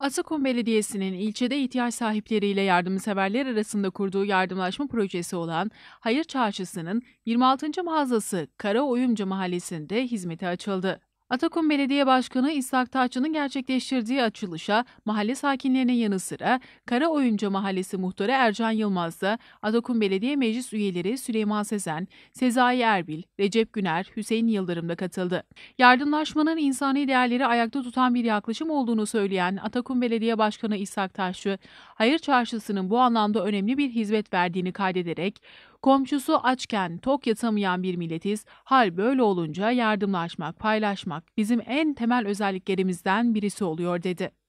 Atakum Belediyesi'nin ilçede ihtiyaç sahipleriyle yardımseverler arasında kurduğu yardımlaşma projesi olan Hayır Çarşısı'nın 26. mağazası Kara Uyumcu Mahallesi'nde hizmete açıldı. Atakum Belediye Başkanı İshak Taçı'nın gerçekleştirdiği açılışa mahalle sakinlerinin yanı sıra Kara Oyuncu Mahallesi Muhtarı Ercan Yılmaz da Atakum Belediye Meclis üyeleri Süleyman Sezen, Sezai Erbil, Recep Güner, Hüseyin Yıldırım da katıldı. Yardımlaşmanın insani değerleri ayakta tutan bir yaklaşım olduğunu söyleyen Atakum Belediye Başkanı İshak Taşçı, Hayır Çarşısı'nın bu anlamda önemli bir hizmet verdiğini kaydederek Komşusu açken tok yatamayan bir milletiz. Hal böyle olunca yardımlaşmak, paylaşmak bizim en temel özelliklerimizden birisi oluyor dedi.